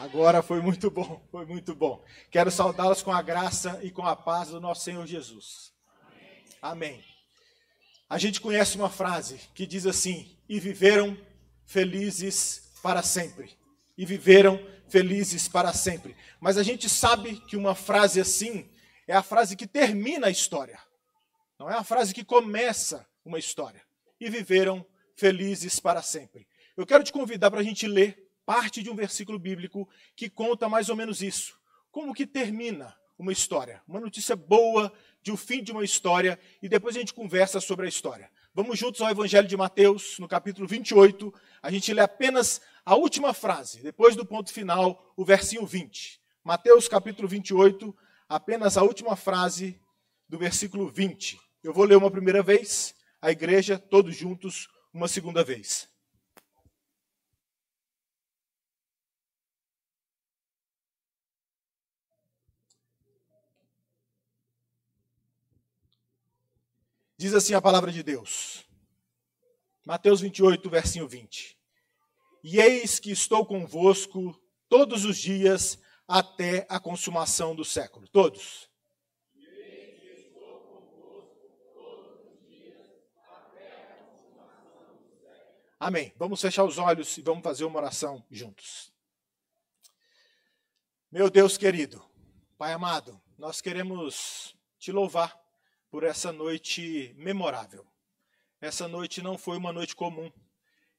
Agora foi muito bom, foi muito bom. Quero saudá-los com a graça e com a paz do nosso Senhor Jesus. Amém. A gente conhece uma frase que diz assim: E viveram felizes para sempre. E viveram felizes para sempre. Mas a gente sabe que uma frase assim é a frase que termina a história. Não é a frase que começa uma história. E viveram felizes para sempre. Eu quero te convidar para a gente ler parte de um versículo bíblico que conta mais ou menos isso. Como que termina uma história? Uma notícia boa de um fim de uma história e depois a gente conversa sobre a história. Vamos juntos ao Evangelho de Mateus, no capítulo 28. A gente lê apenas a última frase, depois do ponto final, o versinho 20. Mateus, capítulo 28, apenas a última frase do versículo 20. Eu vou ler uma primeira vez, a igreja, todos juntos, uma segunda vez. Diz assim a palavra de Deus. Mateus 28, versinho 20. E eis que estou convosco todos os dias até a consumação do século. Todos. Amém. Vamos fechar os olhos e vamos fazer uma oração juntos. Meu Deus querido, Pai amado, nós queremos te louvar por essa noite memorável. Essa noite não foi uma noite comum.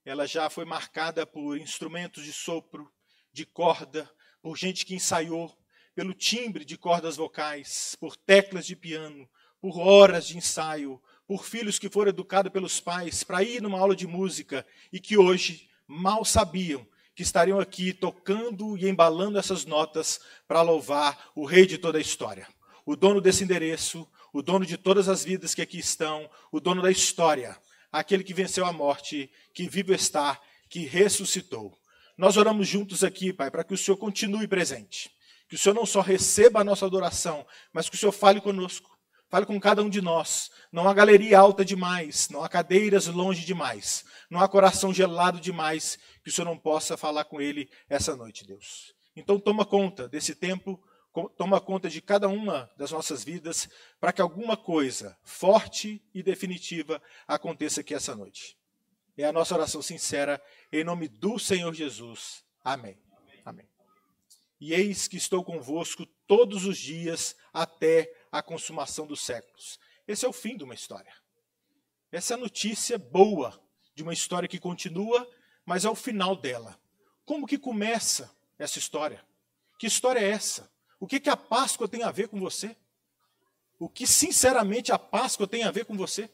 Ela já foi marcada por instrumentos de sopro, de corda, por gente que ensaiou, pelo timbre de cordas vocais, por teclas de piano, por horas de ensaio, por filhos que foram educados pelos pais para ir numa aula de música e que hoje mal sabiam que estariam aqui tocando e embalando essas notas para louvar o rei de toda a história, o dono desse endereço, o dono de todas as vidas que aqui estão, o dono da história, aquele que venceu a morte, que vivo está, que ressuscitou. Nós oramos juntos aqui, Pai, para que o Senhor continue presente. Que o Senhor não só receba a nossa adoração, mas que o Senhor fale conosco, fale com cada um de nós. Não há galeria alta demais, não há cadeiras longe demais, não há coração gelado demais, que o Senhor não possa falar com ele essa noite, Deus. Então toma conta desse tempo toma conta de cada uma das nossas vidas para que alguma coisa forte e definitiva aconteça aqui essa noite. É a nossa oração sincera, em nome do Senhor Jesus. Amém. Amém. Amém. E eis que estou convosco todos os dias até a consumação dos séculos. Esse é o fim de uma história. Essa é a notícia boa de uma história que continua, mas é o final dela. Como que começa essa história? Que história é essa? O que, que a Páscoa tem a ver com você? O que, sinceramente, a Páscoa tem a ver com você?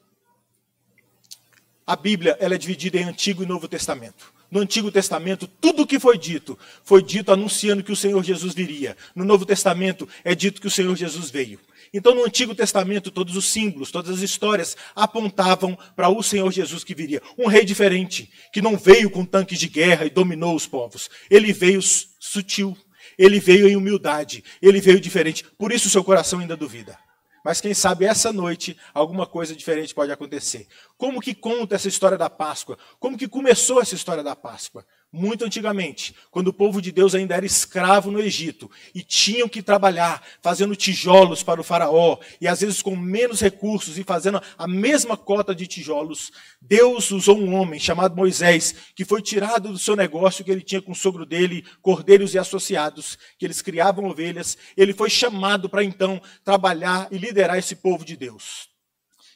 A Bíblia ela é dividida em Antigo e Novo Testamento. No Antigo Testamento, tudo o que foi dito foi dito anunciando que o Senhor Jesus viria. No Novo Testamento, é dito que o Senhor Jesus veio. Então, no Antigo Testamento, todos os símbolos, todas as histórias apontavam para o Senhor Jesus que viria. Um rei diferente, que não veio com tanques de guerra e dominou os povos. Ele veio sutil, ele veio em humildade, ele veio diferente. Por isso seu coração ainda duvida. Mas quem sabe essa noite alguma coisa diferente pode acontecer. Como que conta essa história da Páscoa? Como que começou essa história da Páscoa? muito antigamente, quando o povo de Deus ainda era escravo no Egito e tinham que trabalhar fazendo tijolos para o faraó e às vezes com menos recursos e fazendo a mesma cota de tijolos, Deus usou um homem chamado Moisés, que foi tirado do seu negócio que ele tinha com o sogro dele, cordeiros e associados, que eles criavam ovelhas, ele foi chamado para então trabalhar e liderar esse povo de Deus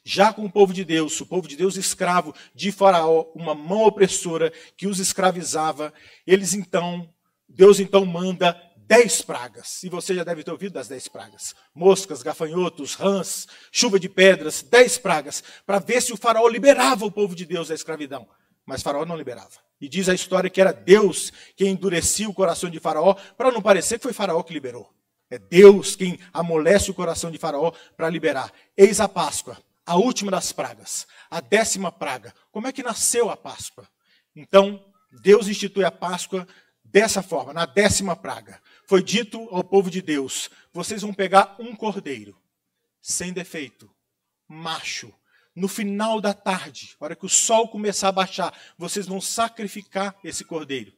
já com o povo de Deus, o povo de Deus escravo de Faraó, uma mão opressora que os escravizava, eles então, Deus então manda dez pragas, e você já deve ter ouvido das dez pragas: moscas, gafanhotos, rãs, chuva de pedras, dez pragas, para ver se o Faraó liberava o povo de Deus da escravidão. Mas Faraó não liberava. E diz a história que era Deus quem endurecia o coração de Faraó, para não parecer que foi Faraó que liberou. É Deus quem amolece o coração de Faraó para liberar. Eis a Páscoa, a última das pragas, a décima praga. Como é que nasceu a Páscoa? Então, Deus institui a Páscoa dessa forma, na décima praga. Foi dito ao povo de Deus: vocês vão pegar um cordeiro, sem defeito, macho. No final da tarde, na hora que o sol começar a baixar, vocês vão sacrificar esse cordeiro.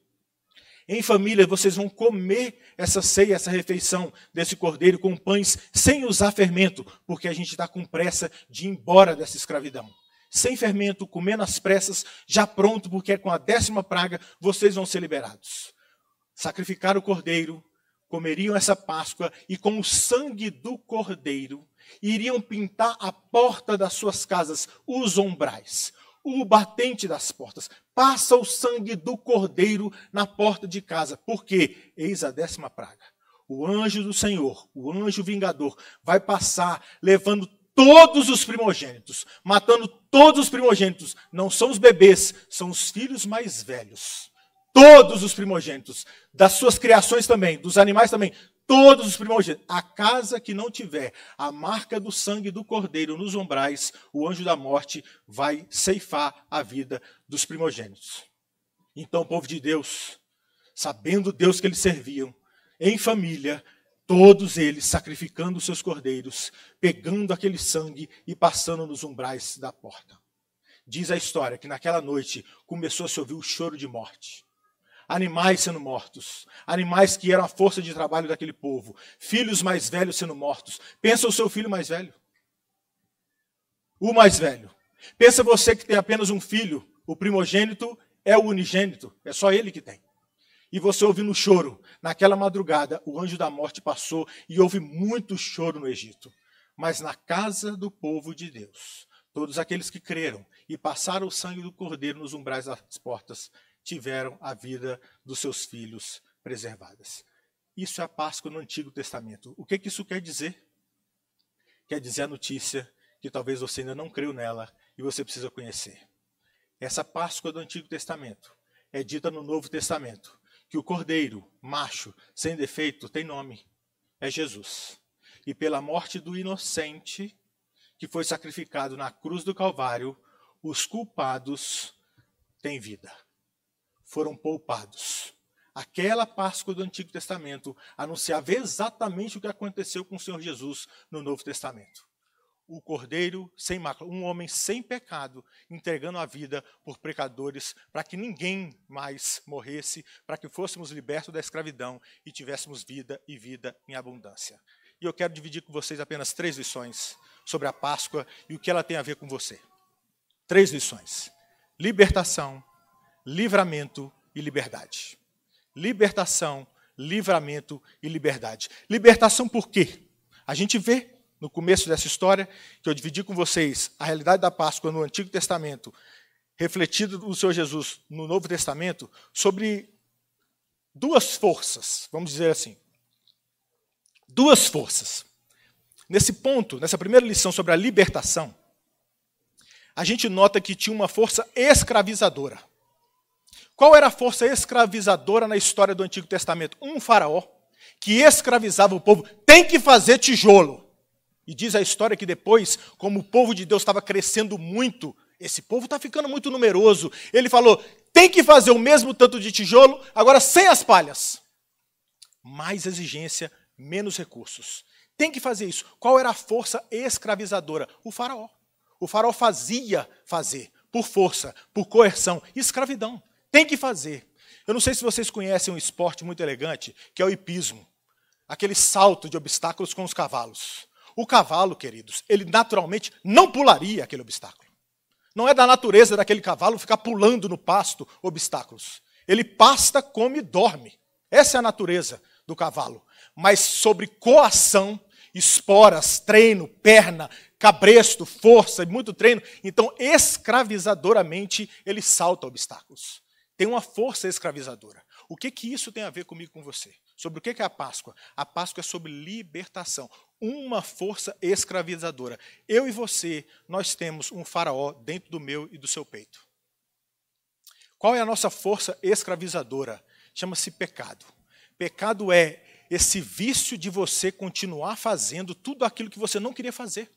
Em família, vocês vão comer essa ceia, essa refeição desse cordeiro com pães sem usar fermento, porque a gente está com pressa de ir embora dessa escravidão. Sem fermento, comendo as pressas, já pronto, porque é com a décima praga vocês vão ser liberados. Sacrificar o cordeiro, comeriam essa Páscoa e com o sangue do cordeiro iriam pintar a porta das suas casas, os umbrais o batente das portas. Passa o sangue do cordeiro na porta de casa, porque eis a décima praga. O anjo do Senhor, o anjo vingador, vai passar levando todos os primogênitos, matando todos os primogênitos. Não são os bebês, são os filhos mais velhos. Todos os primogênitos, das suas criações também, dos animais também, todos os primogênitos. A casa que não tiver a marca do sangue do cordeiro nos umbrais, o anjo da morte vai ceifar a vida dos primogênitos. Então, povo de Deus, sabendo Deus que eles serviam, em família, todos eles sacrificando seus cordeiros, pegando aquele sangue e passando nos umbrais da porta. Diz a história que naquela noite começou a se ouvir o choro de morte animais sendo mortos, animais que eram a força de trabalho daquele povo, filhos mais velhos sendo mortos. Pensa o seu filho mais velho. O mais velho. Pensa você que tem apenas um filho, o primogênito é o unigênito, é só ele que tem. E você ouviu no choro. Naquela madrugada, o anjo da morte passou e houve muito choro no Egito. Mas na casa do povo de Deus, todos aqueles que creram e passaram o sangue do cordeiro nos umbrais das portas, tiveram a vida dos seus filhos preservadas. Isso é a Páscoa no Antigo Testamento. O que, que isso quer dizer? Quer dizer a notícia que talvez você ainda não creu nela e você precisa conhecer. Essa Páscoa do Antigo Testamento é dita no Novo Testamento que o cordeiro, macho, sem defeito, tem nome: é Jesus. E pela morte do inocente que foi sacrificado na cruz do Calvário, os culpados têm vida foram poupados. Aquela Páscoa do Antigo Testamento anunciava exatamente o que aconteceu com o Senhor Jesus no Novo Testamento. O cordeiro sem mácula, um homem sem pecado, entregando a vida por pecadores, para que ninguém mais morresse, para que fôssemos libertos da escravidão e tivéssemos vida e vida em abundância. E eu quero dividir com vocês apenas três lições sobre a Páscoa e o que ela tem a ver com você. Três lições: libertação, livramento e liberdade. Libertação, livramento e liberdade. Libertação por quê? A gente vê no começo dessa história que eu dividi com vocês a realidade da Páscoa no Antigo Testamento, refletido no Senhor Jesus no Novo Testamento, sobre duas forças, vamos dizer assim. Duas forças. Nesse ponto, nessa primeira lição sobre a libertação, a gente nota que tinha uma força escravizadora. Qual era a força escravizadora na história do Antigo Testamento? Um faraó que escravizava o povo, tem que fazer tijolo. E diz a história que depois, como o povo de Deus estava crescendo muito, esse povo está ficando muito numeroso, ele falou: tem que fazer o mesmo tanto de tijolo, agora sem as palhas. Mais exigência, menos recursos. Tem que fazer isso. Qual era a força escravizadora? O faraó. O faraó fazia fazer, por força, por coerção, escravidão. Tem que fazer. Eu não sei se vocês conhecem um esporte muito elegante, que é o hipismo aquele salto de obstáculos com os cavalos. O cavalo, queridos, ele naturalmente não pularia aquele obstáculo. Não é da natureza daquele cavalo ficar pulando no pasto obstáculos. Ele pasta, come e dorme. Essa é a natureza do cavalo. Mas sobre coação, esporas, treino, perna, cabresto, força e muito treino, então escravizadoramente ele salta obstáculos tem uma força escravizadora. O que, que isso tem a ver comigo com você? Sobre o que, que é a Páscoa? A Páscoa é sobre libertação, uma força escravizadora. Eu e você, nós temos um faraó dentro do meu e do seu peito. Qual é a nossa força escravizadora? Chama-se pecado. Pecado é esse vício de você continuar fazendo tudo aquilo que você não queria fazer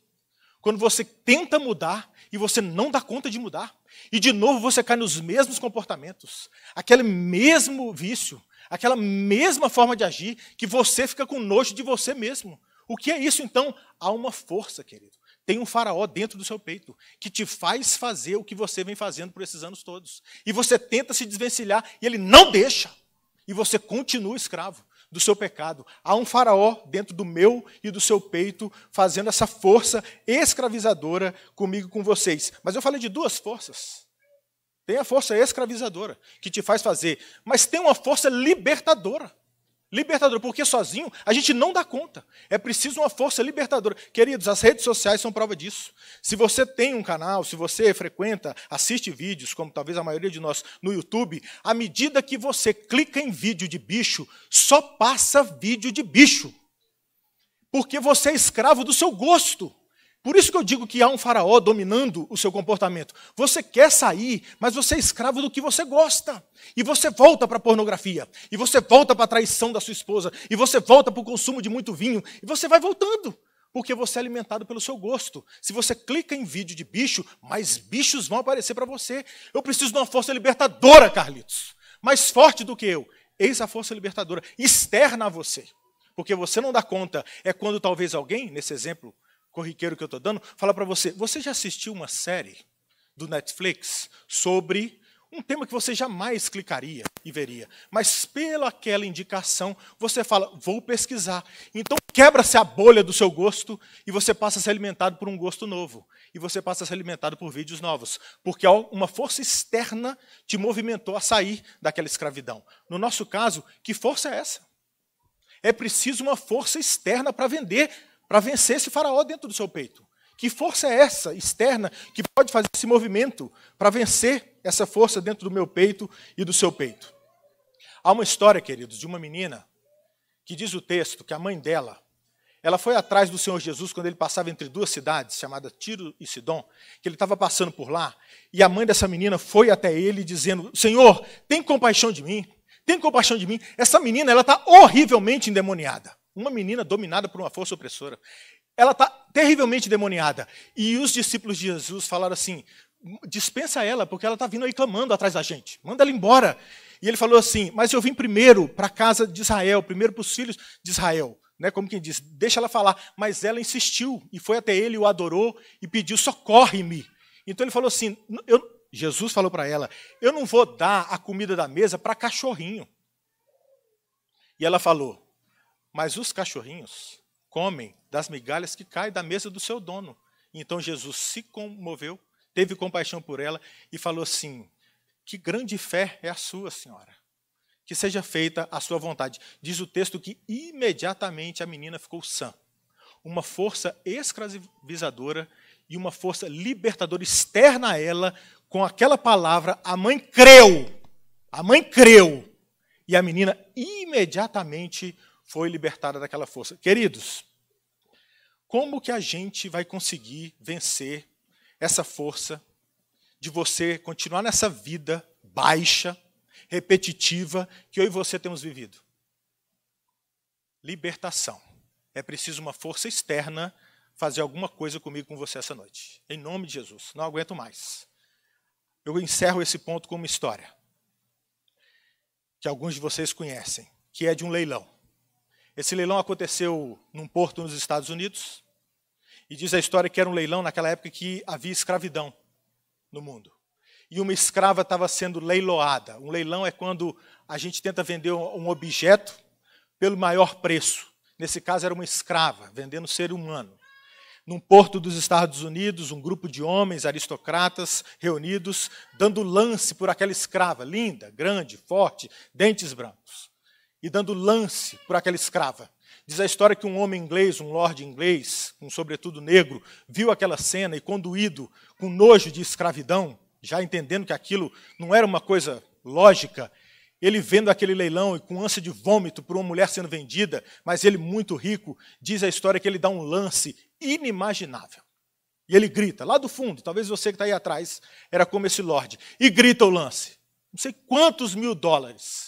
quando você tenta mudar e você não dá conta de mudar. E de novo você cai nos mesmos comportamentos, aquele mesmo vício, aquela mesma forma de agir, que você fica com nojo de você mesmo. O que é isso então? Há uma força, querido. Tem um faraó dentro do seu peito que te faz fazer o que você vem fazendo por esses anos todos. E você tenta se desvencilhar e ele não deixa. E você continua escravo do seu pecado. Há um faraó dentro do meu e do seu peito fazendo essa força escravizadora comigo e com vocês. Mas eu falei de duas forças. Tem a força escravizadora, que te faz fazer, mas tem uma força libertadora. Libertador, porque sozinho a gente não dá conta. É preciso uma força libertadora. Queridos, as redes sociais são prova disso. Se você tem um canal, se você frequenta, assiste vídeos, como talvez a maioria de nós no YouTube, à medida que você clica em vídeo de bicho, só passa vídeo de bicho. Porque você é escravo do seu gosto. Por isso que eu digo que há um faraó dominando o seu comportamento. Você quer sair, mas você é escravo do que você gosta. E você volta para a pornografia, e você volta para a traição da sua esposa, e você volta para o consumo de muito vinho, e você vai voltando, porque você é alimentado pelo seu gosto. Se você clica em vídeo de bicho, mais bichos vão aparecer para você. Eu preciso de uma força libertadora, Carlitos, mais forte do que eu. Eis a força libertadora, externa a você. Porque você não dá conta. É quando talvez alguém, nesse exemplo corriqueiro que eu estou dando, falar para você: você já assistiu uma série do Netflix sobre um tema que você jamais clicaria e veria, mas pela aquela indicação você fala: vou pesquisar. Então quebra-se a bolha do seu gosto e você passa a ser alimentado por um gosto novo e você passa a ser alimentado por vídeos novos, porque uma força externa te movimentou a sair daquela escravidão. No nosso caso, que força é essa? É preciso uma força externa para vender para vencer esse faraó dentro do seu peito. Que força é essa externa que pode fazer esse movimento para vencer essa força dentro do meu peito e do seu peito? Há uma história, queridos, de uma menina que diz o texto que a mãe dela, ela foi atrás do Senhor Jesus quando ele passava entre duas cidades, chamada Tiro e Sidom, que ele estava passando por lá, e a mãe dessa menina foi até ele dizendo: "Senhor, tem compaixão de mim? Tem compaixão de mim? Essa menina, ela está horrivelmente endemoniada." Uma menina dominada por uma força opressora. Ela está terrivelmente demoniada. E os discípulos de Jesus falaram assim: dispensa ela, porque ela está vindo aí clamando atrás da gente. Manda ela embora. E ele falou assim: Mas eu vim primeiro para a casa de Israel, primeiro para os filhos de Israel. Né? Como quem diz, deixa ela falar. Mas ela insistiu e foi até ele, o adorou e pediu: socorre-me. Então ele falou assim: eu, Jesus falou para ela: Eu não vou dar a comida da mesa para cachorrinho. E ela falou: mas os cachorrinhos comem das migalhas que caem da mesa do seu dono. Então Jesus se comoveu, teve compaixão por ela e falou assim: Que grande fé é a sua, senhora. Que seja feita a sua vontade. Diz o texto que imediatamente a menina ficou sã. Uma força escravizadora e uma força libertadora externa a ela, com aquela palavra, a mãe creu. A mãe creu. E a menina imediatamente foi libertada daquela força. Queridos, como que a gente vai conseguir vencer essa força de você continuar nessa vida baixa, repetitiva que eu e você temos vivido? Libertação. É preciso uma força externa fazer alguma coisa comigo com você essa noite. Em nome de Jesus, não aguento mais. Eu encerro esse ponto com uma história que alguns de vocês conhecem, que é de um leilão. Esse leilão aconteceu num porto nos Estados Unidos, e diz a história que era um leilão naquela época que havia escravidão no mundo. E uma escrava estava sendo leiloada. Um leilão é quando a gente tenta vender um objeto pelo maior preço. Nesse caso, era uma escrava, vendendo ser humano. Num porto dos Estados Unidos, um grupo de homens aristocratas reunidos, dando lance por aquela escrava, linda, grande, forte, dentes brancos e dando lance por aquela escrava. Diz a história que um homem inglês, um lord inglês, um sobretudo negro, viu aquela cena e, conduído com nojo de escravidão, já entendendo que aquilo não era uma coisa lógica, ele vendo aquele leilão e com ânsia de vômito por uma mulher sendo vendida, mas ele muito rico, diz a história que ele dá um lance inimaginável. E ele grita, lá do fundo, talvez você que está aí atrás, era como esse lord, e grita o lance. Não sei quantos mil dólares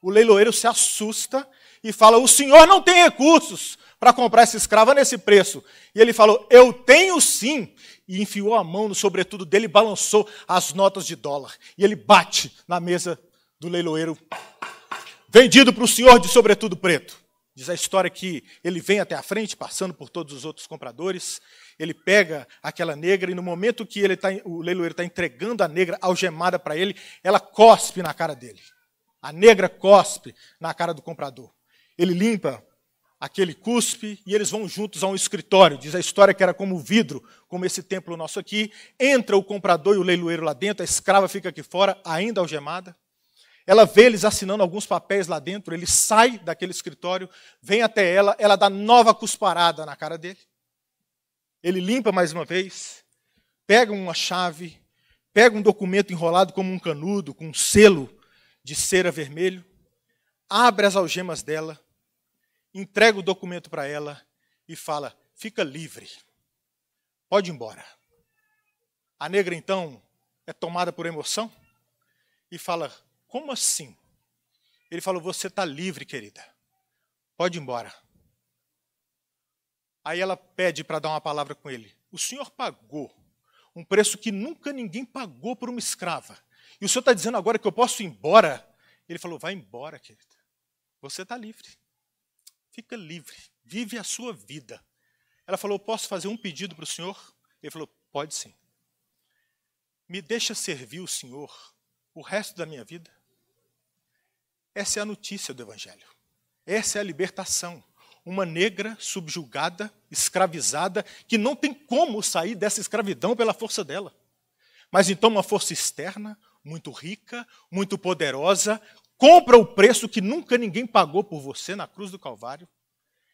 o leiloeiro se assusta e fala: O senhor não tem recursos para comprar essa escrava nesse preço. E ele falou: Eu tenho sim. E enfiou a mão no sobretudo dele e balançou as notas de dólar. E ele bate na mesa do leiloeiro, vendido para o senhor de sobretudo preto. Diz a história que ele vem até a frente, passando por todos os outros compradores. Ele pega aquela negra e no momento que ele tá, o leiloeiro está entregando a negra algemada para ele, ela cospe na cara dele. A negra cospe na cara do comprador. Ele limpa aquele cuspe e eles vão juntos a um escritório. Diz a história que era como vidro, como esse templo nosso aqui. Entra o comprador e o leiloeiro lá dentro, a escrava fica aqui fora, ainda algemada. Ela vê eles assinando alguns papéis lá dentro, ele sai daquele escritório, vem até ela, ela dá nova cusparada na cara dele. Ele limpa mais uma vez, pega uma chave, pega um documento enrolado como um canudo, com um selo, de cera vermelho, abre as algemas dela, entrega o documento para ela e fala: fica livre, pode ir embora. A negra, então, é tomada por emoção e fala: como assim? Ele falou: você está livre, querida, pode ir embora. Aí ela pede para dar uma palavra com ele: o senhor pagou um preço que nunca ninguém pagou por uma escrava e o senhor está dizendo agora que eu posso ir embora? Ele falou: Vai embora, querida. Você está livre. Fica livre. Vive a sua vida. Ela falou: Posso fazer um pedido para o senhor? Ele falou: Pode sim. Me deixa servir o senhor o resto da minha vida? Essa é a notícia do Evangelho. Essa é a libertação. Uma negra subjugada, escravizada, que não tem como sair dessa escravidão pela força dela. Mas então, uma força externa, muito rica, muito poderosa, compra o preço que nunca ninguém pagou por você na cruz do Calvário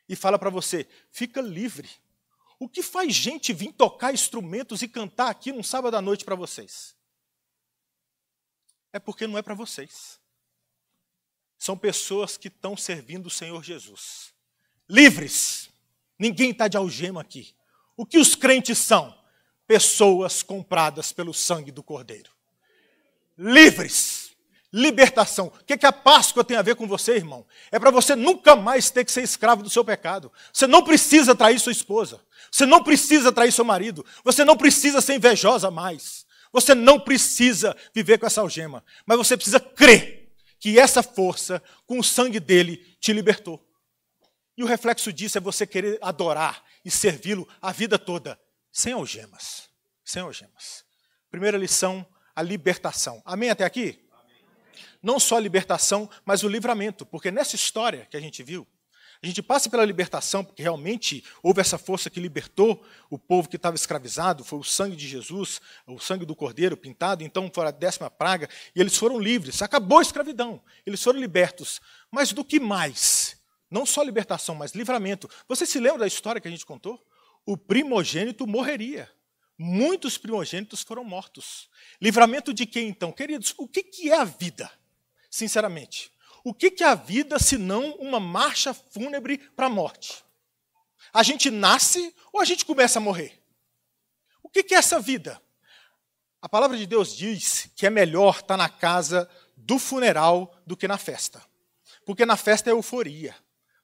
e fala para você: fica livre. O que faz gente vir tocar instrumentos e cantar aqui num sábado à noite para vocês? É porque não é para vocês. São pessoas que estão servindo o Senhor Jesus. Livres! Ninguém está de algema aqui. O que os crentes são? Pessoas compradas pelo sangue do Cordeiro livres. Libertação. O que, é que a Páscoa tem a ver com você, irmão? É para você nunca mais ter que ser escravo do seu pecado. Você não precisa trair sua esposa. Você não precisa trair seu marido. Você não precisa ser invejosa mais. Você não precisa viver com essa algema. Mas você precisa crer que essa força, com o sangue dele, te libertou. E o reflexo disso é você querer adorar e servi-lo a vida toda, sem algemas. Sem algemas. Primeira lição a libertação. Amém até aqui? Não só a libertação, mas o livramento, porque nessa história que a gente viu, a gente passa pela libertação, porque realmente houve essa força que libertou o povo que estava escravizado, foi o sangue de Jesus, o sangue do cordeiro pintado, então fora a décima praga, e eles foram livres, acabou a escravidão, eles foram libertos. Mas do que mais? Não só libertação, mas livramento. Você se lembra da história que a gente contou? O primogênito morreria muitos primogênitos foram mortos. Livramento de quem então? Queridos, o que, que é a vida? Sinceramente, o que, que é a vida se não uma marcha fúnebre para a morte? A gente nasce ou a gente começa a morrer? O que, que é essa vida? A palavra de Deus diz que é melhor estar tá na casa do funeral do que na festa. Porque na festa é euforia.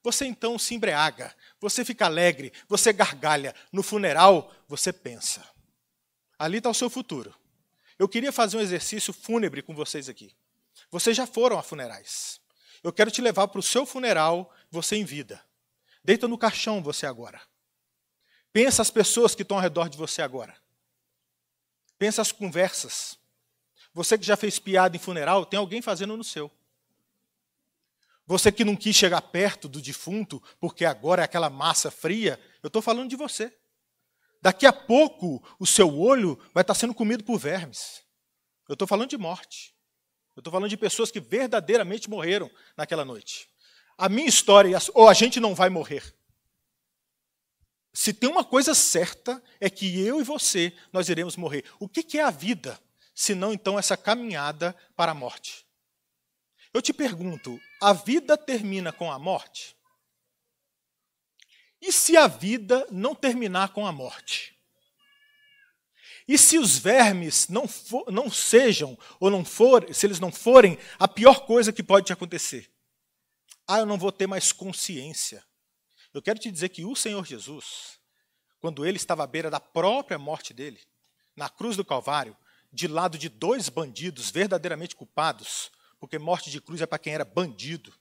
Você então se embriaga, você fica alegre, você gargalha. No funeral, você pensa. Ali está o seu futuro. Eu queria fazer um exercício fúnebre com vocês aqui. Vocês já foram a funerais. Eu quero te levar para o seu funeral, você em vida. Deita no caixão você agora. Pensa as pessoas que estão ao redor de você agora. Pensa as conversas. Você que já fez piada em funeral, tem alguém fazendo no seu. Você que não quis chegar perto do defunto, porque agora é aquela massa fria, eu estou falando de você. Daqui a pouco, o seu olho vai estar sendo comido por vermes. Eu estou falando de morte. Eu estou falando de pessoas que verdadeiramente morreram naquela noite. A minha história, ou a gente não vai morrer. Se tem uma coisa certa, é que eu e você, nós iremos morrer. O que é a vida, se não então essa caminhada para a morte? Eu te pergunto, a vida termina com a morte? E se a vida não terminar com a morte? E se os vermes não, for, não sejam ou não forem, se eles não forem a pior coisa que pode te acontecer? Ah, eu não vou ter mais consciência. Eu quero te dizer que o Senhor Jesus, quando ele estava à beira da própria morte dele, na cruz do Calvário, de lado de dois bandidos verdadeiramente culpados, porque morte de cruz é para quem era bandido.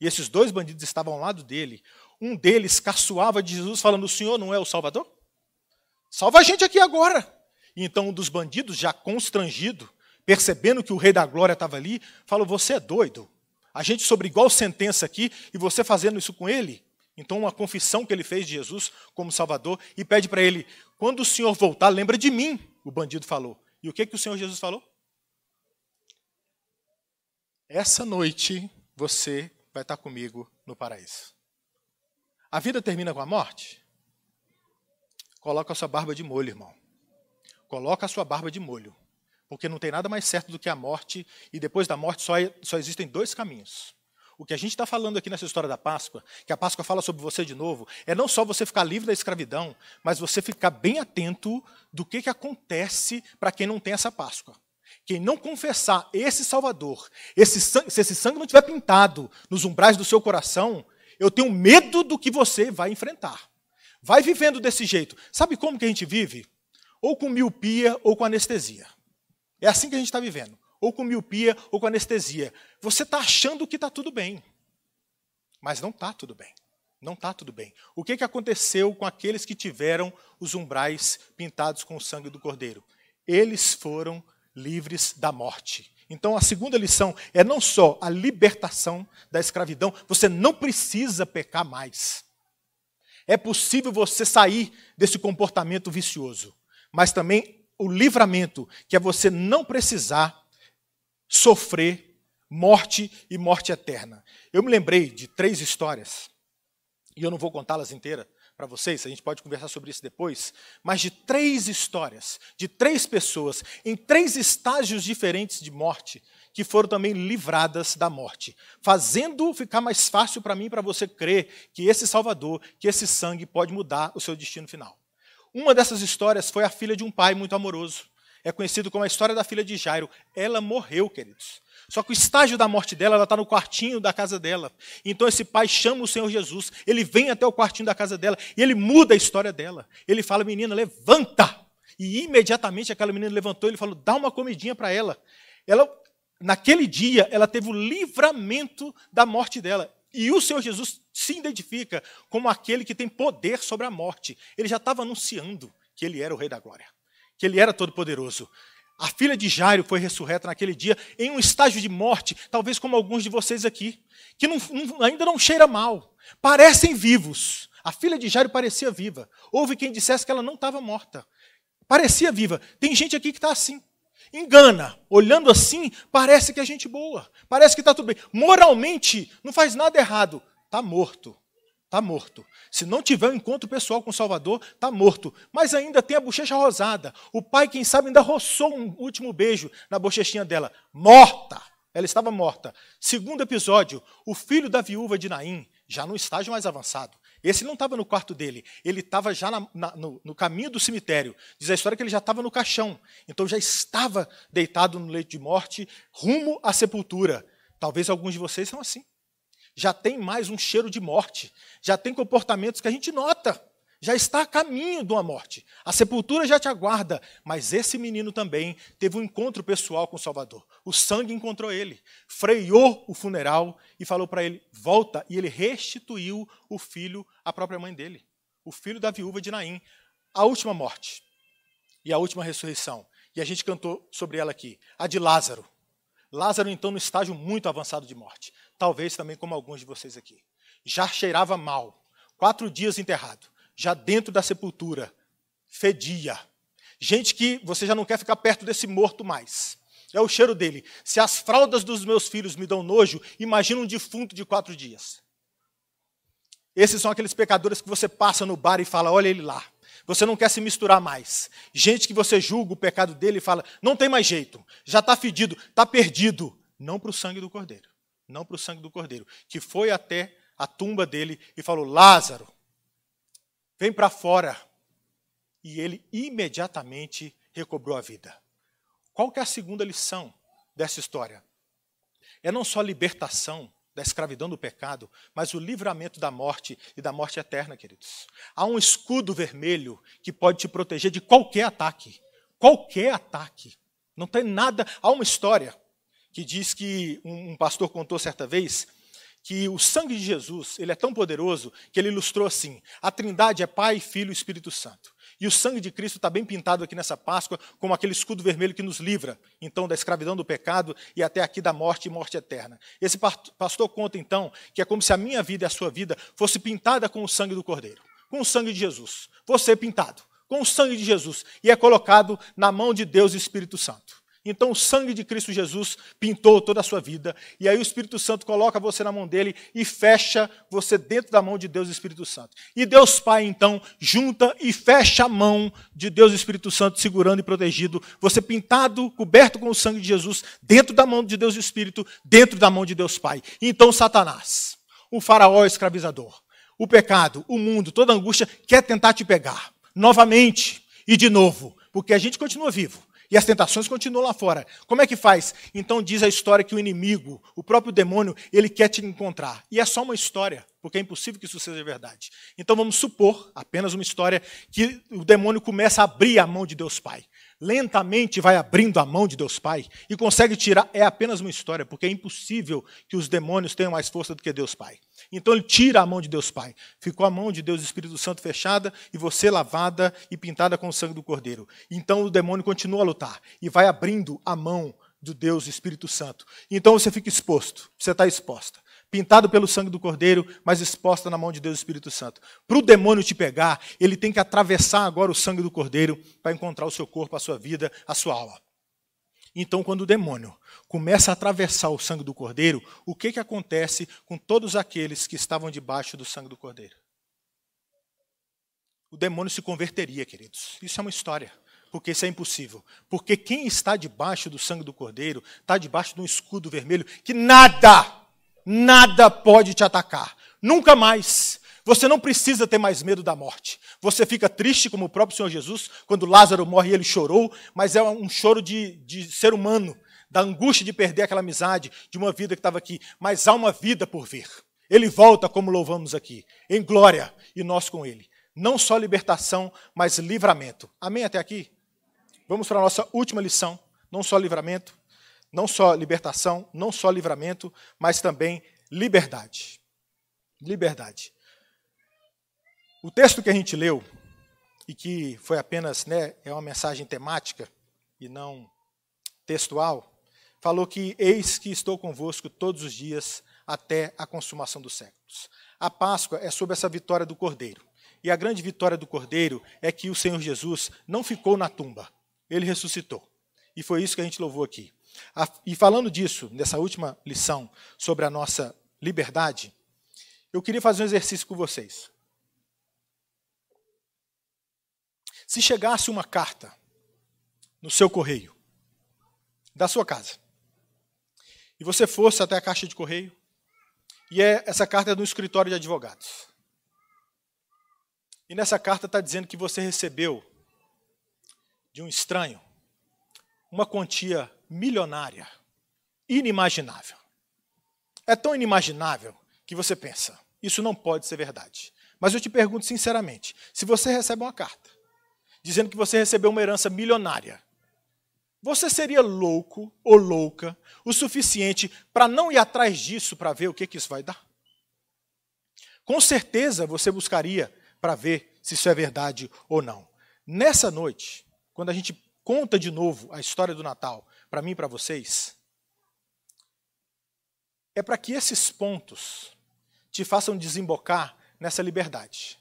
E esses dois bandidos estavam ao lado dele, um deles caçoava de Jesus, falando: O Senhor não é o Salvador? Salva a gente aqui agora. E então um dos bandidos, já constrangido, percebendo que o Rei da Glória estava ali, falou: Você é doido. A gente sobre igual sentença aqui e você fazendo isso com ele? Então, uma confissão que ele fez de Jesus como Salvador e pede para ele: Quando o Senhor voltar, lembra de mim, o bandido falou. E o que, que o Senhor Jesus falou? Essa noite você vai estar comigo no paraíso. A vida termina com a morte? Coloca a sua barba de molho, irmão. Coloca a sua barba de molho. Porque não tem nada mais certo do que a morte, e depois da morte só, é, só existem dois caminhos. O que a gente está falando aqui nessa história da Páscoa, que a Páscoa fala sobre você de novo, é não só você ficar livre da escravidão, mas você ficar bem atento do que, que acontece para quem não tem essa Páscoa. Quem não confessar esse Salvador, esse se esse sangue não tiver pintado nos umbrais do seu coração, eu tenho medo do que você vai enfrentar. Vai vivendo desse jeito. Sabe como que a gente vive? Ou com miopia ou com anestesia. É assim que a gente está vivendo. Ou com miopia ou com anestesia. Você está achando que está tudo bem. Mas não está tudo bem. Não está tudo bem. O que, que aconteceu com aqueles que tiveram os umbrais pintados com o sangue do cordeiro? Eles foram livres da morte. Então, a segunda lição é não só a libertação da escravidão, você não precisa pecar mais. É possível você sair desse comportamento vicioso, mas também o livramento, que é você não precisar sofrer morte e morte eterna. Eu me lembrei de três histórias e eu não vou contá-las inteiras para vocês, a gente pode conversar sobre isso depois, mas de três histórias, de três pessoas, em três estágios diferentes de morte, que foram também livradas da morte, fazendo ficar mais fácil para mim e para você crer que esse Salvador, que esse sangue pode mudar o seu destino final. Uma dessas histórias foi a filha de um pai muito amoroso. É conhecido como a história da filha de Jairo. Ela morreu, queridos. Só que o estágio da morte dela, ela está no quartinho da casa dela. Então esse pai chama o Senhor Jesus, ele vem até o quartinho da casa dela e ele muda a história dela. Ele fala: Menina, levanta! E imediatamente aquela menina levantou e ele falou: Dá uma comidinha para ela. Ela, naquele dia, ela teve o livramento da morte dela. E o Senhor Jesus se identifica como aquele que tem poder sobre a morte. Ele já estava anunciando que ele era o Rei da Glória, que ele era todo-poderoso. A filha de Jairo foi ressurreta naquele dia em um estágio de morte, talvez como alguns de vocês aqui, que não, não, ainda não cheira mal, parecem vivos. A filha de Jairo parecia viva. Houve quem dissesse que ela não estava morta. Parecia viva. Tem gente aqui que está assim. Engana. Olhando assim, parece que é gente boa. Parece que está tudo bem. Moralmente, não faz nada errado. Está morto está morto. Se não tiver um encontro pessoal com o Salvador, está morto. Mas ainda tem a bochecha rosada. O pai, quem sabe, ainda roçou um último beijo na bochechinha dela. Morta! Ela estava morta. Segundo episódio, o filho da viúva de Naim, já no estágio mais avançado. Esse não estava no quarto dele, ele estava já na, na, no, no caminho do cemitério. Diz a história que ele já estava no caixão. Então já estava deitado no leito de morte, rumo à sepultura. Talvez alguns de vocês são assim já tem mais um cheiro de morte, já tem comportamentos que a gente nota, já está a caminho de uma morte. A sepultura já te aguarda, mas esse menino também teve um encontro pessoal com o Salvador. O sangue encontrou ele, freou o funeral e falou para ele: "Volta", e ele restituiu o filho à própria mãe dele, o filho da viúva de Naim, a última morte e a última ressurreição. E a gente cantou sobre ela aqui, a de Lázaro. Lázaro, então, no estágio muito avançado de morte talvez também como alguns de vocês aqui. Já cheirava mal, quatro dias enterrado, já dentro da sepultura, fedia. Gente que você já não quer ficar perto desse morto mais. É o cheiro dele. Se as fraldas dos meus filhos me dão nojo, imagina um defunto de quatro dias. Esses são aqueles pecadores que você passa no bar e fala: olha ele lá. Você não quer se misturar mais. Gente que você julga o pecado dele e fala: não tem mais jeito, já está fedido, está perdido. Não para o sangue do cordeiro não para o sangue do cordeiro, que foi até a tumba dele e falou: Lázaro, vem para fora. E ele imediatamente recobrou a vida. Qual que é a segunda lição dessa história? É não só a libertação da escravidão do pecado, mas o livramento da morte e da morte eterna, queridos. Há um escudo vermelho que pode te proteger de qualquer ataque. Qualquer ataque. Não tem nada. Há uma história que diz que um, pastor contou certa vez que o sangue de Jesus ele é tão poderoso que ele ilustrou assim: a Trindade é Pai, Filho e Espírito Santo. E o sangue de Cristo está bem pintado aqui nessa Páscoa, como aquele escudo vermelho que nos livra, então, da escravidão do pecado e até aqui da morte e morte eterna. Esse pastor conta, então, que é como se a minha vida e a sua vida fosse pintada com o sangue do Cordeiro, com o sangue de Jesus. Você pintado com o sangue de Jesus e é colocado na mão de Deus e Espírito Santo. Então o sangue de Cristo Jesus pintou toda a sua vida, e aí o Espírito Santo coloca você na mão dele e fecha você dentro da mão de Deus Espírito Santo. E Deus Pai então junta e fecha a mão de Deus Espírito Santo segurando e protegido, você pintado, coberto com o sangue de Jesus, dentro da mão de Deus Espírito, dentro da mão de Deus Pai. Então Satanás, o faraó escravizador, o pecado, o mundo, toda a angústia quer tentar te pegar novamente e de novo, porque a gente continua vivo. E as tentações continuam lá fora. Como é que faz? Então diz a história que o inimigo, o próprio demônio, ele quer te encontrar. E é só uma história, porque é impossível que isso seja verdade. Então vamos supor, apenas uma história, que o demônio começa a abrir a mão de Deus Pai lentamente vai abrindo a mão de Deus Pai e consegue tirar. É apenas uma história, porque é impossível que os demônios tenham mais força do que Deus Pai. Então ele tira a mão de Deus Pai. Ficou a mão de Deus Espírito Santo fechada e você lavada e pintada com o sangue do Cordeiro. Então o demônio continua a lutar e vai abrindo a mão do Deus Espírito Santo. Então você fica exposto, você está exposta pintado pelo sangue do Cordeiro, mas exposta na mão de Deus Espírito Santo. Para o demônio te pegar, ele tem que atravessar agora o sangue do Cordeiro para encontrar o seu corpo, a sua vida, a sua alma. Então, quando o demônio começa a atravessar o sangue do Cordeiro, o que, que acontece com todos aqueles que estavam debaixo do sangue do Cordeiro? O demônio se converteria, queridos. Isso é uma história, porque isso é impossível. Porque quem está debaixo do sangue do Cordeiro está debaixo de um escudo vermelho que nada nada pode te atacar. Nunca mais. Você não precisa ter mais medo da morte. Você fica triste, como o próprio Senhor Jesus, quando Lázaro morre ele chorou, mas é um choro de, de ser humano, da angústia de perder aquela amizade, de uma vida que estava aqui. Mas há uma vida por vir. Ele volta, como louvamos aqui, em glória, e nós com ele. Não só libertação, mas livramento. Amém até aqui? Vamos para a nossa última lição. Não só livramento, não só libertação, não só livramento, mas também liberdade. Liberdade. O texto que a gente leu, e que foi apenas, né, é uma mensagem temática e não textual, falou que eis que estou convosco todos os dias até a consumação dos séculos. A Páscoa é sobre essa vitória do Cordeiro. E a grande vitória do Cordeiro é que o Senhor Jesus não ficou na tumba, ele ressuscitou. E foi isso que a gente louvou aqui. E falando disso, nessa última lição sobre a nossa liberdade, eu queria fazer um exercício com vocês. Se chegasse uma carta no seu correio, da sua casa, e você fosse até a caixa de correio, e é, essa carta é do escritório de advogados. E nessa carta está dizendo que você recebeu de um estranho uma quantia milionária, inimaginável. É tão inimaginável que você pensa, isso não pode ser verdade. Mas eu te pergunto sinceramente: se você recebe uma carta dizendo que você recebeu uma herança milionária, você seria louco ou louca o suficiente para não ir atrás disso para ver o que, que isso vai dar? Com certeza você buscaria para ver se isso é verdade ou não. Nessa noite, quando a gente conta de novo a história do Natal, para mim e para vocês, é para que esses pontos te façam desembocar nessa liberdade.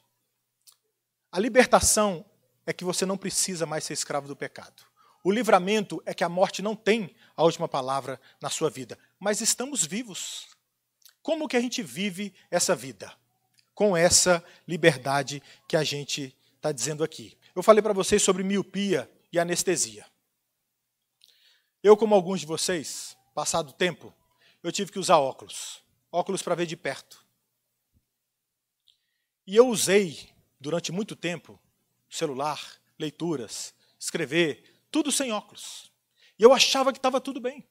A libertação é que você não precisa mais ser escravo do pecado. O livramento é que a morte não tem a última palavra na sua vida, mas estamos vivos. Como que a gente vive essa vida? Com essa liberdade que a gente está dizendo aqui. Eu falei para vocês sobre miopia e anestesia. Eu, como alguns de vocês, passado tempo, eu tive que usar óculos. Óculos para ver de perto. E eu usei, durante muito tempo, celular, leituras, escrever, tudo sem óculos. E eu achava que estava tudo bem.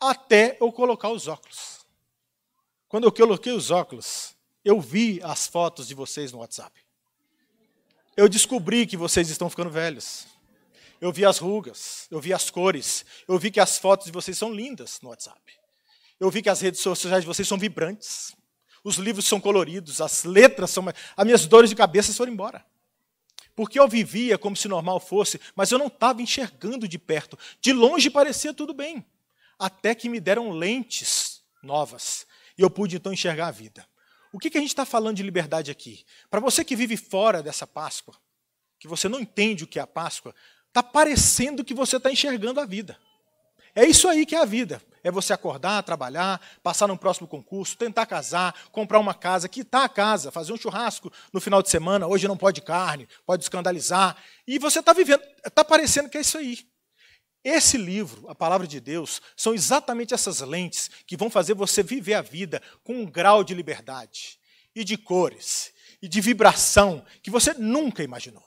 Até eu colocar os óculos. Quando eu coloquei os óculos, eu vi as fotos de vocês no WhatsApp. Eu descobri que vocês estão ficando velhos. Eu vi as rugas, eu vi as cores, eu vi que as fotos de vocês são lindas no WhatsApp. Eu vi que as redes sociais de vocês são vibrantes. Os livros são coloridos, as letras são. As minhas dores de cabeça foram embora. Porque eu vivia como se normal fosse, mas eu não estava enxergando de perto. De longe parecia tudo bem. Até que me deram lentes novas. E eu pude então enxergar a vida. O que, que a gente está falando de liberdade aqui? Para você que vive fora dessa Páscoa, que você não entende o que é a Páscoa, Está parecendo que você está enxergando a vida. É isso aí que é a vida. É você acordar, trabalhar, passar no próximo concurso, tentar casar, comprar uma casa, quitar a casa, fazer um churrasco no final de semana. Hoje não pode carne, pode escandalizar. E você está vivendo, está parecendo que é isso aí. Esse livro, a palavra de Deus, são exatamente essas lentes que vão fazer você viver a vida com um grau de liberdade e de cores e de vibração que você nunca imaginou.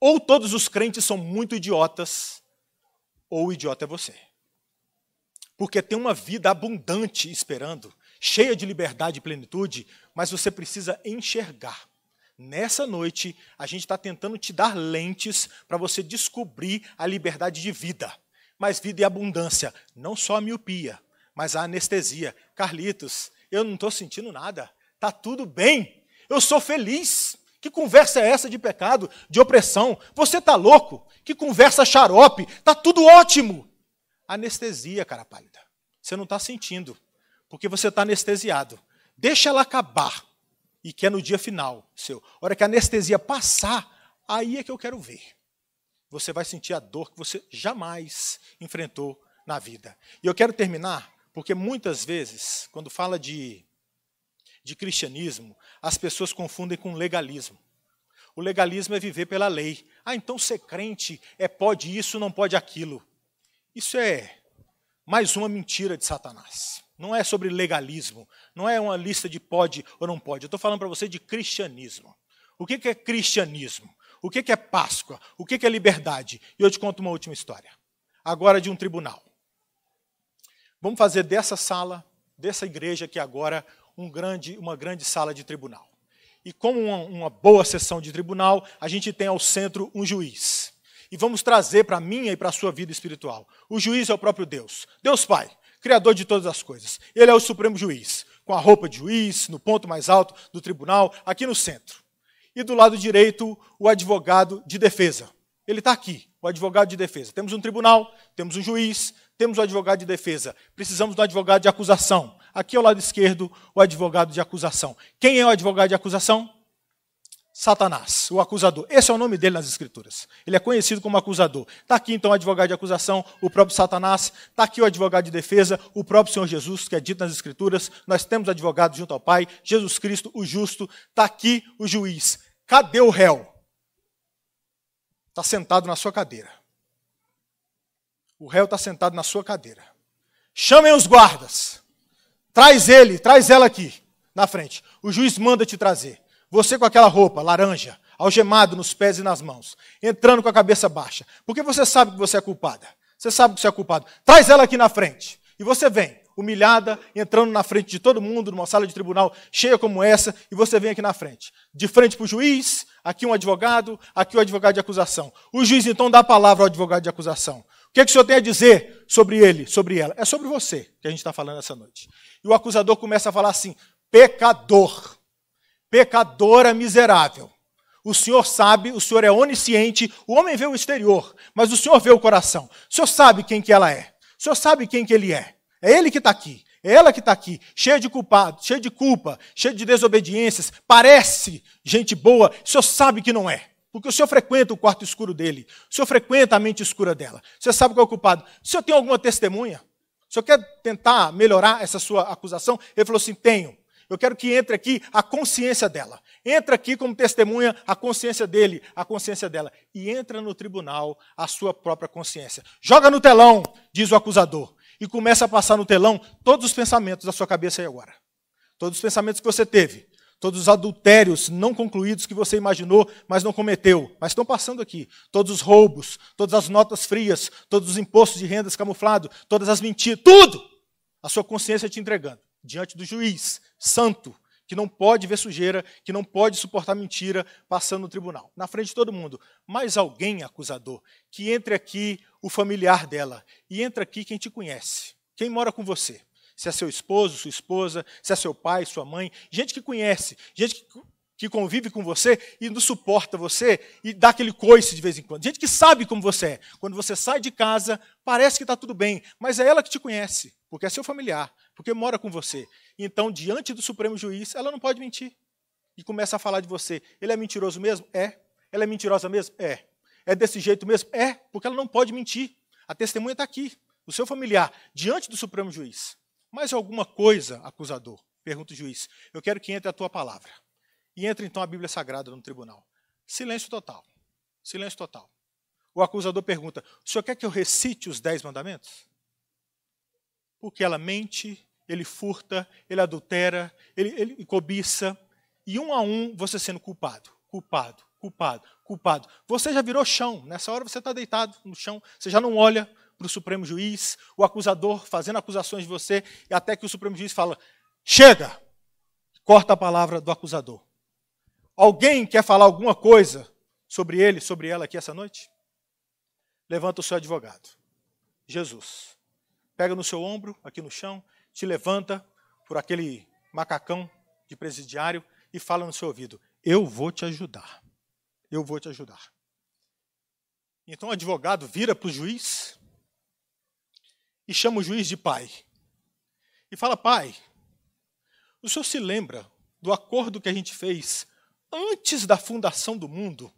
Ou todos os crentes são muito idiotas, ou o idiota é você. Porque tem uma vida abundante esperando, cheia de liberdade e plenitude, mas você precisa enxergar. Nessa noite, a gente está tentando te dar lentes para você descobrir a liberdade de vida. Mas vida e abundância, não só a miopia, mas a anestesia. Carlitos, eu não estou sentindo nada. Tá tudo bem. Eu sou feliz. Que conversa é essa de pecado, de opressão? Você está louco? Que conversa xarope? Tá tudo ótimo. Anestesia, cara pálida. Você não está sentindo, porque você está anestesiado. Deixa ela acabar e que é no dia final seu. A hora que a anestesia passar, aí é que eu quero ver. Você vai sentir a dor que você jamais enfrentou na vida. E eu quero terminar, porque muitas vezes, quando fala de de cristianismo, as pessoas confundem com legalismo. O legalismo é viver pela lei. Ah, então ser crente é pode isso, não pode aquilo. Isso é mais uma mentira de Satanás. Não é sobre legalismo, não é uma lista de pode ou não pode. Eu estou falando para você de cristianismo. O que é cristianismo? O que é Páscoa? O que é liberdade? E eu te conto uma última história. Agora de um tribunal. Vamos fazer dessa sala, dessa igreja aqui agora, um grande, uma grande sala de tribunal. E como uma, uma boa sessão de tribunal, a gente tem ao centro um juiz. E vamos trazer para a minha e para a sua vida espiritual. O juiz é o próprio Deus. Deus Pai, Criador de todas as coisas. Ele é o supremo juiz, com a roupa de juiz, no ponto mais alto do tribunal, aqui no centro. E do lado direito, o advogado de defesa. Ele está aqui, o advogado de defesa. Temos um tribunal, temos um juiz, temos o advogado de defesa. Precisamos do advogado de acusação. Aqui ao lado esquerdo, o advogado de acusação. Quem é o advogado de acusação? Satanás, o acusador. Esse é o nome dele nas Escrituras. Ele é conhecido como acusador. Está aqui então o advogado de acusação, o próprio Satanás. Está aqui o advogado de defesa, o próprio Senhor Jesus, que é dito nas Escrituras. Nós temos advogado junto ao Pai, Jesus Cristo, o justo. Está aqui o juiz. Cadê o réu? está sentado na sua cadeira. O réu está sentado na sua cadeira. Chamem os guardas. Traz ele, traz ela aqui, na frente. O juiz manda te trazer. Você com aquela roupa laranja, algemado nos pés e nas mãos, entrando com a cabeça baixa. Porque você sabe que você é culpada. Você sabe que você é culpado. Traz ela aqui na frente. E você vem, humilhada, entrando na frente de todo mundo, numa sala de tribunal cheia como essa, e você vem aqui na frente. De frente para o juiz, aqui um advogado, aqui o um advogado de acusação. O juiz então dá a palavra ao advogado de acusação. O que, é que o senhor tem a dizer sobre ele, sobre ela? É sobre você que a gente está falando essa noite. E o acusador começa a falar assim: pecador, pecadora miserável. O senhor sabe, o senhor é onisciente, o homem vê o exterior, mas o senhor vê o coração. O senhor sabe quem que ela é. O senhor sabe quem que ele é. É ele que está aqui. Ela que está aqui, cheia de culpado, cheia de culpa, cheia de desobediências, parece gente boa, o senhor sabe que não é. Porque o senhor frequenta o quarto escuro dele, o senhor frequenta a mente escura dela. O senhor sabe qual é o culpado. O senhor tem alguma testemunha? O senhor quer tentar melhorar essa sua acusação? Ele falou assim: tenho. Eu quero que entre aqui a consciência dela. Entra aqui como testemunha a consciência dele, a consciência dela. E entra no tribunal a sua própria consciência. Joga no telão, diz o acusador e começa a passar no telão todos os pensamentos da sua cabeça aí agora. Todos os pensamentos que você teve, todos os adultérios não concluídos que você imaginou, mas não cometeu, mas estão passando aqui. Todos os roubos, todas as notas frias, todos os impostos de rendas camuflados, todas as mentiras, tudo! A sua consciência te entregando diante do juiz santo, que não pode ver sujeira, que não pode suportar mentira, passando no tribunal, na frente de todo mundo. Mas alguém acusador, que entre aqui o familiar dela, e entra aqui quem te conhece, quem mora com você. Se é seu esposo, sua esposa, se é seu pai, sua mãe, gente que conhece, gente que, que convive com você e não suporta você e dá aquele coice de vez em quando. Gente que sabe como você é. Quando você sai de casa, parece que está tudo bem, mas é ela que te conhece, porque é seu familiar, porque mora com você. Então, diante do Supremo Juiz, ela não pode mentir. E começa a falar de você. Ele é mentiroso mesmo? É. Ela é mentirosa mesmo? É. É desse jeito mesmo? É, porque ela não pode mentir. A testemunha está aqui, o seu familiar, diante do Supremo Juiz. Mais alguma coisa, acusador? Pergunta o juiz. Eu quero que entre a tua palavra. E entra então a Bíblia Sagrada no tribunal. Silêncio total. Silêncio total. O acusador pergunta: O senhor quer que eu recite os dez mandamentos? Porque ela mente, ele furta, ele adultera, ele, ele cobiça. E um a um você sendo culpado, culpado, culpado, culpado. Você já virou chão, nessa hora você está deitado no chão, você já não olha para o Supremo Juiz, o acusador fazendo acusações de você, e até que o Supremo Juiz fala: chega! Corta a palavra do acusador. Alguém quer falar alguma coisa sobre ele, sobre ela aqui essa noite? Levanta o seu advogado, Jesus. Pega no seu ombro, aqui no chão, te levanta por aquele macacão de presidiário e fala no seu ouvido: Eu vou te ajudar. Eu vou te ajudar. Então o advogado vira para o juiz e chama o juiz de pai. E fala: Pai, o senhor se lembra do acordo que a gente fez antes da fundação do mundo?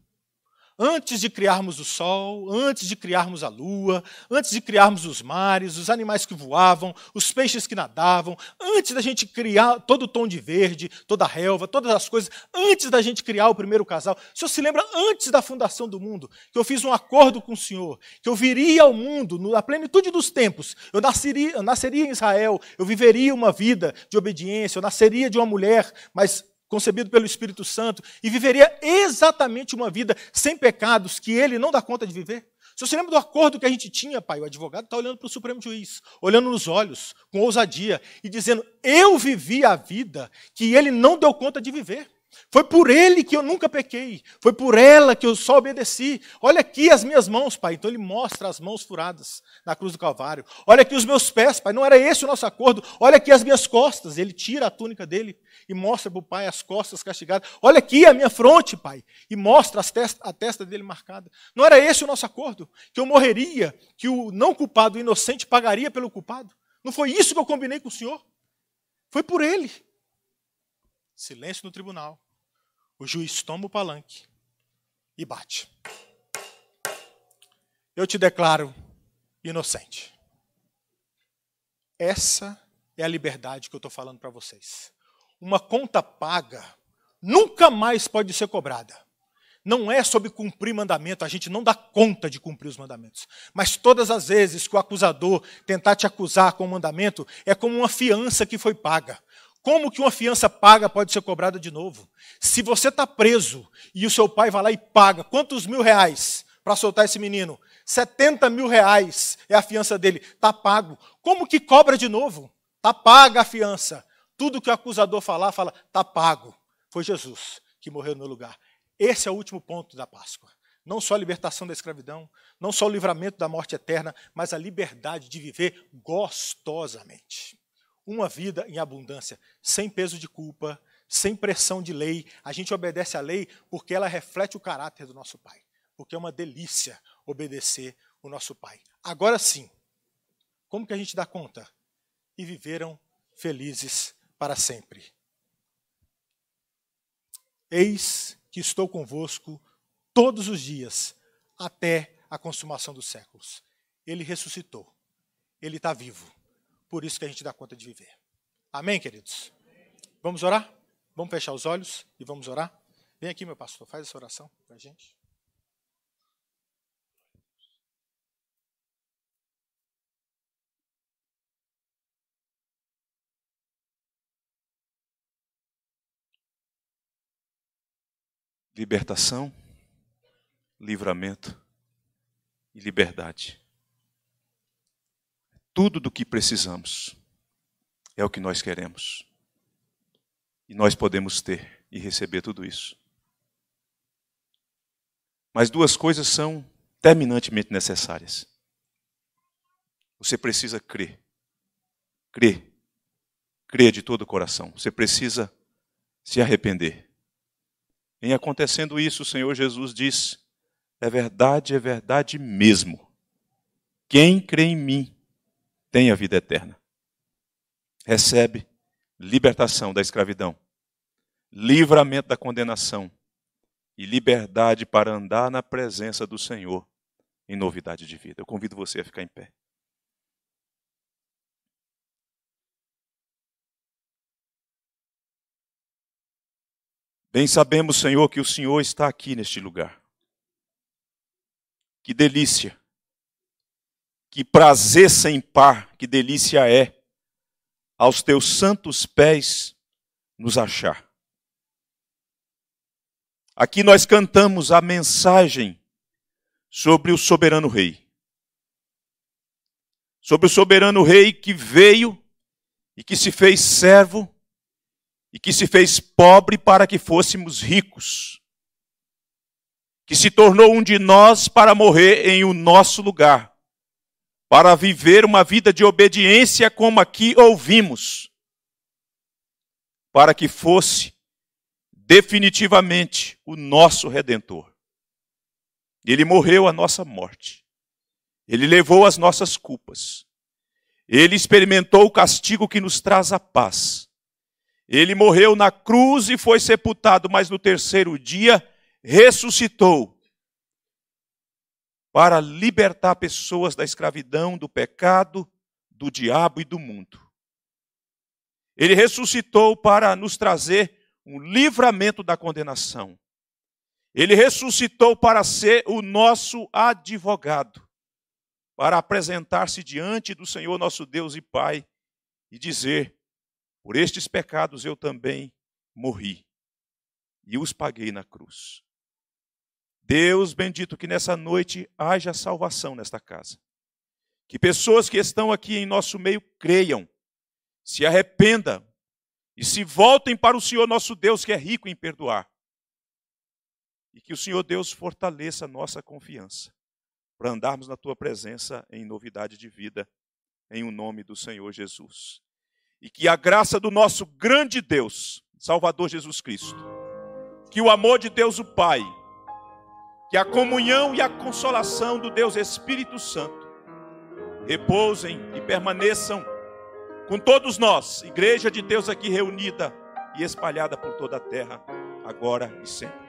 Antes de criarmos o sol, antes de criarmos a lua, antes de criarmos os mares, os animais que voavam, os peixes que nadavam, antes da gente criar todo o tom de verde, toda a relva, todas as coisas, antes da gente criar o primeiro casal. O senhor se lembra antes da fundação do mundo, que eu fiz um acordo com o senhor, que eu viria ao mundo na plenitude dos tempos. Eu nasceria, eu nasceria em Israel, eu viveria uma vida de obediência, eu nasceria de uma mulher, mas concebido pelo Espírito Santo, e viveria exatamente uma vida sem pecados que ele não dá conta de viver? Se você lembra do acordo que a gente tinha, pai, o advogado está olhando para o Supremo Juiz, olhando nos olhos, com ousadia, e dizendo: Eu vivi a vida que ele não deu conta de viver. Foi por ele que eu nunca pequei. Foi por ela que eu só obedeci. Olha aqui as minhas mãos, pai. Então ele mostra as mãos furadas na cruz do Calvário. Olha aqui os meus pés, pai. Não era esse o nosso acordo. Olha aqui as minhas costas. Ele tira a túnica dele e mostra para o pai as costas castigadas. Olha aqui a minha fronte, pai. E mostra testa, a testa dele marcada. Não era esse o nosso acordo? Que eu morreria, que o não culpado, o inocente, pagaria pelo culpado? Não foi isso que eu combinei com o senhor? Foi por ele silêncio no tribunal. O juiz toma o palanque e bate. Eu te declaro inocente. Essa é a liberdade que eu estou falando para vocês. Uma conta paga nunca mais pode ser cobrada. Não é sobre cumprir mandamento, a gente não dá conta de cumprir os mandamentos. Mas todas as vezes que o acusador tentar te acusar com o mandamento, é como uma fiança que foi paga. Como que uma fiança paga pode ser cobrada de novo? Se você está preso e o seu pai vai lá e paga quantos mil reais para soltar esse menino? 70 mil reais é a fiança dele. Está pago. Como que cobra de novo? Está paga a fiança. Tudo que o acusador falar, fala, está pago. Foi Jesus que morreu no lugar. Esse é o último ponto da Páscoa. Não só a libertação da escravidão, não só o livramento da morte eterna, mas a liberdade de viver gostosamente uma vida em abundância, sem peso de culpa, sem pressão de lei. A gente obedece à lei porque ela reflete o caráter do nosso Pai. Porque é uma delícia obedecer o nosso Pai. Agora sim, como que a gente dá conta? E viveram felizes para sempre. Eis que estou convosco todos os dias, até a consumação dos séculos. Ele ressuscitou. Ele está vivo. Por isso que a gente dá conta de viver. Amém, queridos? Vamos orar? Vamos fechar os olhos e vamos orar? Vem aqui, meu pastor, faz essa oração para a gente. libertação, livramento e liberdade tudo do que precisamos. É o que nós queremos. E nós podemos ter e receber tudo isso. Mas duas coisas são terminantemente necessárias. Você precisa crer. Crer. Crer de todo o coração. Você precisa se arrepender. Em acontecendo isso, o Senhor Jesus diz: É verdade, é verdade mesmo. Quem crê em mim, tem a vida eterna. Recebe libertação da escravidão, livramento da condenação e liberdade para andar na presença do Senhor em novidade de vida. Eu convido você a ficar em pé. Bem sabemos, Senhor, que o Senhor está aqui neste lugar. Que delícia que prazer sem par, que delícia é aos teus santos pés nos achar. Aqui nós cantamos a mensagem sobre o soberano rei. Sobre o soberano rei que veio e que se fez servo e que se fez pobre para que fôssemos ricos. Que se tornou um de nós para morrer em o nosso lugar para viver uma vida de obediência como aqui ouvimos, para que fosse definitivamente o nosso redentor. Ele morreu a nossa morte. Ele levou as nossas culpas. Ele experimentou o castigo que nos traz a paz. Ele morreu na cruz e foi sepultado, mas no terceiro dia ressuscitou para libertar pessoas da escravidão, do pecado, do diabo e do mundo. Ele ressuscitou para nos trazer um livramento da condenação. Ele ressuscitou para ser o nosso advogado, para apresentar-se diante do Senhor nosso Deus e Pai e dizer: Por estes pecados eu também morri e os paguei na cruz. Deus bendito, que nessa noite haja salvação nesta casa. Que pessoas que estão aqui em nosso meio creiam, se arrependam e se voltem para o Senhor nosso Deus, que é rico em perdoar. E que o Senhor Deus fortaleça nossa confiança para andarmos na tua presença em novidade de vida, em o um nome do Senhor Jesus. E que a graça do nosso grande Deus, Salvador Jesus Cristo, que o amor de Deus o Pai, que a comunhão e a consolação do Deus Espírito Santo repousem e permaneçam com todos nós, Igreja de Deus aqui reunida e espalhada por toda a terra, agora e sempre.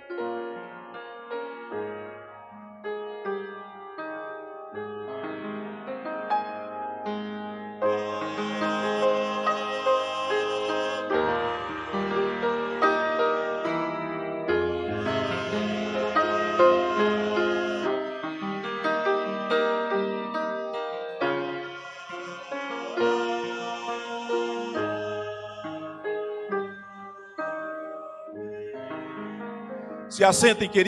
Se assentem, queridos.